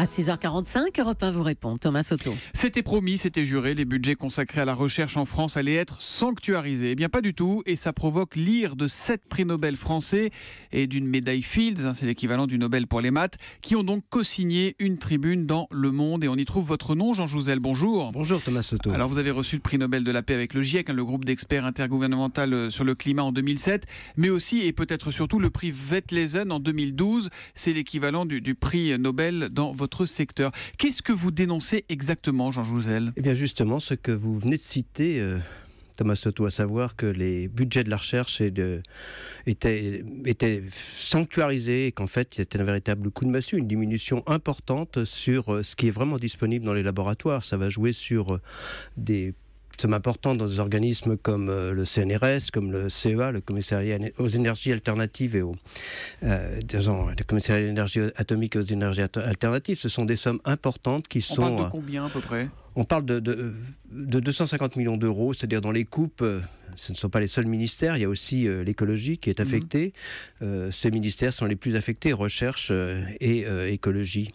À 6h45, Europe 1 vous répond. Thomas Soto. C'était promis, c'était juré, les budgets consacrés à la recherche en France allaient être sanctuarisés. Eh bien, pas du tout, et ça provoque l'ire de sept prix Nobel français et d'une médaille Fields, hein, c'est l'équivalent du Nobel pour les maths, qui ont donc co-signé une tribune dans Le Monde. Et on y trouve votre nom, Jean Jouzel. Bonjour. Bonjour, Thomas Soto. Alors, vous avez reçu le prix Nobel de la paix avec le GIEC, hein, le groupe d'experts intergouvernemental euh, sur le climat en 2007, mais aussi et peut-être surtout le prix Vetlesen en 2012. C'est l'équivalent du, du prix Nobel dans votre secteur. Qu'est-ce que vous dénoncez exactement, Jean Jouzel Eh bien justement, ce que vous venez de citer... Euh, Thomas Soto, à savoir que les budgets de la recherche et de, étaient, étaient, sanctuarisés et qu'en fait, c'était un véritable coup de massue, une diminution importante sur euh, ce qui est vraiment disponible dans les laboratoires. Ça va jouer sur euh, des sommes importantes dans des organismes comme euh, le CNRS, comme le CEA, le commissariat aux énergies alternatives et aux. Euh, disons, commissariat à atomique et aux énergies alternatives. Ce sont des sommes importantes qui sont. On parle de euh, combien à peu près on parle de, 250 millions d'euros, c'est-à-dire dans les coupes, euh, ce ne sont pas les seuls ministères, il y a aussi l'écologie qui est mhm. affectée. ces ministères sont les plus affectés, recherche et écologie.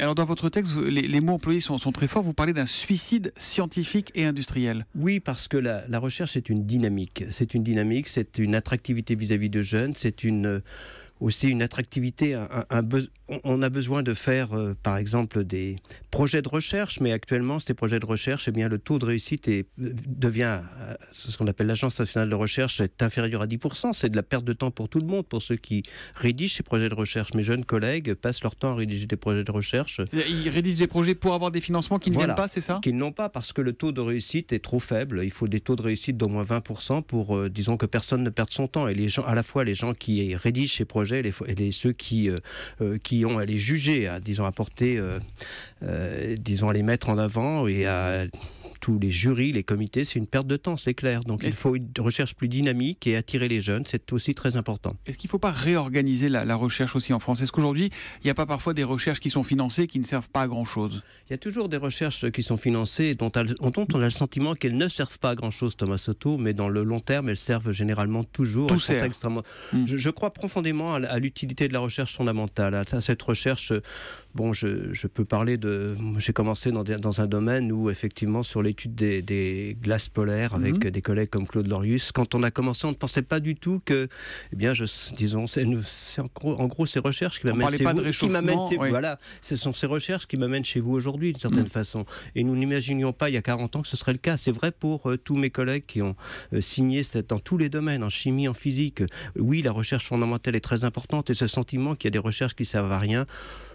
Alors dans votre texte, les, mots employés sont, très forts. Vous parlez d'un suicide scientifique et industriel. Oui, parce que la, recherche est une dynamique. C'est une dynamique, c'est une attractivité vis à -vis de jeunes, c'est une euh, aussi une attractivité. Un, on a besoin de faire, euh, par exemple, des projets de recherche, mais actuellement, ces projets de recherche, et eh bien, le taux de réussite est, devient, euh, ce qu'on appelle l'Agence nationale de recherche, est inférieur à 10%. C'est de la perte de temps pour tout le monde, pour ceux qui rédigent ces projets de recherche. Mes jeunes collègues passent leur temps à rédiger des projets de recherche. Euh, ils rédigent des projets pour avoir des financements qui ne viennent pas, c'est ça Qu'ils n'ont pas, parce que le taux de réussite est trop faible. Il faut des taux de réussite d'au moins 20% pour, disons, que personne ne perde son temps. Et les gens, à la fois les gens qui rédigent ces projets et les, les ceux qui, euh, euh, qui ont à les juger, à, disons, à porter, euh, disons, à les mettre en avant et à les jurys, les comités, c'est une perte de temps, c'est clair. Donc il faut une recherche plus dynamique et attirer les jeunes, c'est aussi très important. Est-ce qu'il ne faut pas réorganiser la, recherche aussi en France Est-ce qu'aujourd'hui, il n'y a pas parfois des recherches qui sont financées qui ne servent pas à grand-chose Il y a toujours des recherches qui sont financées dont, dont on a le sentiment qu'elles ne servent pas à grand-chose, Thomas Soto, mais dans le long terme, elles servent généralement toujours. Tout Extrêmement... Hmm. Je, crois profondément à, l'utilité de la recherche fondamentale, à, cette recherche. Euh, bon, je, peux parler de... J'ai commencé dans, dans un domaine où, effectivement, sur les des, glaces polaires avec mhm. des collègues comme Claude Lorius. Quand on a commencé, on ne pensait pas du tout que, eh bien, je, disons, c'est, en, gros, en gros ces recherches qui m'amènent chez vous. Voilà, ce sont ces recherches qui m'amènent chez vous aujourd'hui, d'une certaine mhm. façon. Et nous n'imaginions pas il y a 40 ans que ce serait le cas. C'est vrai pour euh, tous mes collègues qui ont euh, signé cette, dans tous les domaines, en chimie, en physique. Oui, la recherche fondamentale est très importante et ce sentiment qu'il y a des recherches qui servent à rien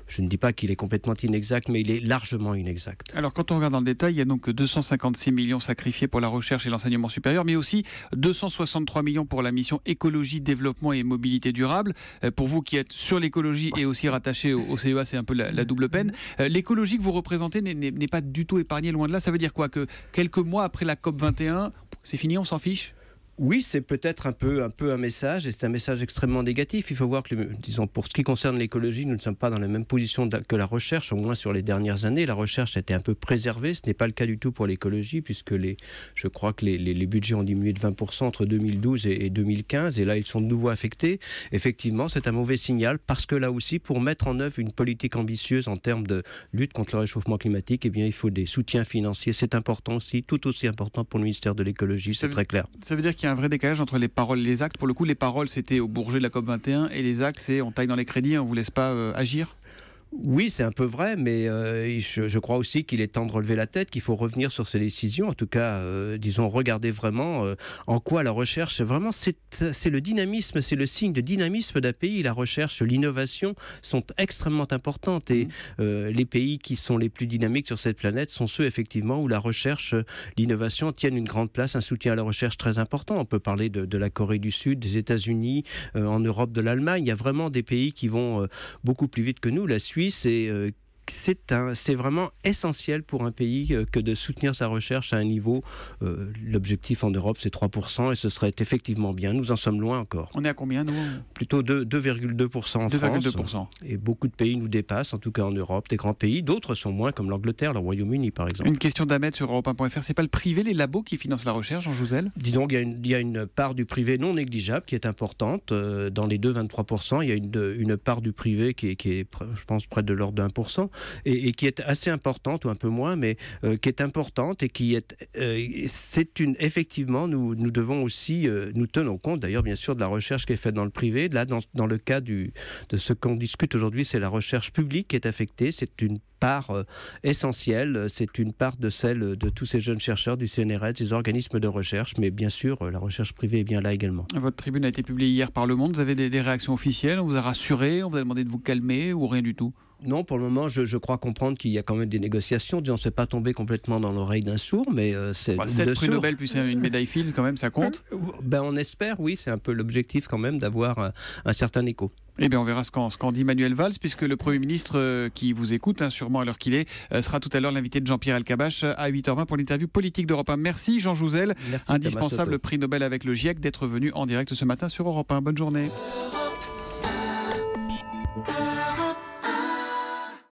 je ne dis pas qu'il est complètement inexact, mais il est largement inexact. Alors quand on regarde dans le détail, il y a donc 256 millions sacrifiés pour la recherche et l'enseignement supérieur, mais aussi 263 millions pour la mission écologie, développement et mobilité durable. Euh, pour vous qui êtes sur l'écologie et aussi rattaché au CEA, c'est un peu la, double peine. Euh, l'écologie que vous représentez n'est pas du tout épargnée, loin de là. Ça veut dire quoi Que quelques mois après la COP 21, c'est fini, on s'en fiche oui, c'est peut-être un peu, un peu un message, et c'est un message extrêmement négatif. Il faut voir que, disons, pour ce qui concerne l'écologie, nous ne sommes pas dans la même position que la recherche, au moins sur les dernières années. La recherche a été un peu préservée, ce n'est pas le cas du tout pour l'écologie, puisque les, je crois que les, les, budgets ont diminué de 20% entre 2012 et, 2015, et là, ils sont de nouveau affectés. Effectivement, c'est un mauvais signal, parce que là aussi, pour mettre en œuvre une politique ambitieuse en termes de lutte contre le réchauffement climatique, eh bien, il faut des soutiens financiers. C'est important aussi, tout aussi important pour le ministère de l'écologie, c'est très clair. Ça veut dire il y a un vrai décalage entre les paroles et les actes. Pour le coup, les paroles, c'était au Bourget de la COP21 et les actes, c'est on taille dans les crédits, on vous laisse pas euh, agir oui, c'est un peu vrai, mais euh, je, crois aussi qu'il est temps de relever la tête, qu'il faut revenir sur ces décisions. En tout cas, euh, disons, regarder vraiment euh, en quoi la recherche, vraiment, c'est le dynamisme, c'est le signe de dynamisme d'un pays. La recherche, l'innovation sont extrêmement importantes et mmh. les pays qui sont les plus dynamiques sur cette planète sont ceux, effectivement, où la recherche, l'innovation tiennent une grande place, un soutien à la recherche très important. On peut parler de, la Corée du Sud, des États-Unis, en Europe, de l'Allemagne. Il y a vraiment des pays qui vont beaucoup plus vite que nous. La Suisse, c'est... Euh, c'est vraiment essentiel pour un pays euh, que de soutenir sa recherche à un niveau. Euh, l'objectif en Europe, c'est 3%, et ce serait effectivement bien. Nous en sommes loin encore. On est à combien, nous Plutôt 2,2% en France. France. Et beaucoup de pays nous dépassent, en tout cas en Europe, des grands pays. D'autres sont moins, comme l'Angleterre, le Royaume-Uni, par exemple. Une question d'Ahmed sur Europe1.fr. C'est pas le privé, les labos qui financent la recherche, Jean Jouzel Dis donc, il y, a une part du privé non négligeable qui est importante. Euh, dans les 2,23%, il y a une, part du privé qui qui est, je pense, près de l'ordre de 1% et, qui est assez importante, ou un peu moins, mais euh, qui est importante et qui est. Euh, c'est une. Effectivement, nous, nous devons aussi. Euh, nous tenons compte, d'ailleurs, bien sûr, de la recherche qui est faite dans le privé. Là, dans, le cas de ce qu'on discute aujourd'hui, c'est la recherche publique qui est affectée. C'est une part essentielle. C'est une part de celle de tous ces jeunes chercheurs du CNRS, des organismes de recherche, mais bien sûr, la recherche privée est bien là également. Votre tribune a été publiée hier par Le Monde. Vous avez des réactions officielles On vous a rassuré On vous a demandé de vous calmer ou rien du tout non, pour le moment, je, crois comprendre qu'il y a quand même des négociations. On ne s'est pas tombé complètement dans l'oreille d'un sourd, mais euh, c'est. le bah, prix Nobel plus une médaille Fields, quand même, ça compte euh, ben, On espère, oui, c'est un peu l'objectif quand même d'avoir euh, un, certain écho. Eh bien, on verra ce qu'en dit Manuel Valls, puisque le Premier ministre qui vous écoute, hein, sûrement à l'heure qu'il est, sera tout à l'heure l'invité de Jean-Pierre Alcabache à 8h20 pour l'interview politique d'Europe 1. Merci Jean Jouzel, indispensable prix Nobel avec le GIEC, d'être venu en direct ce matin sur Europe 1. Bonne journée.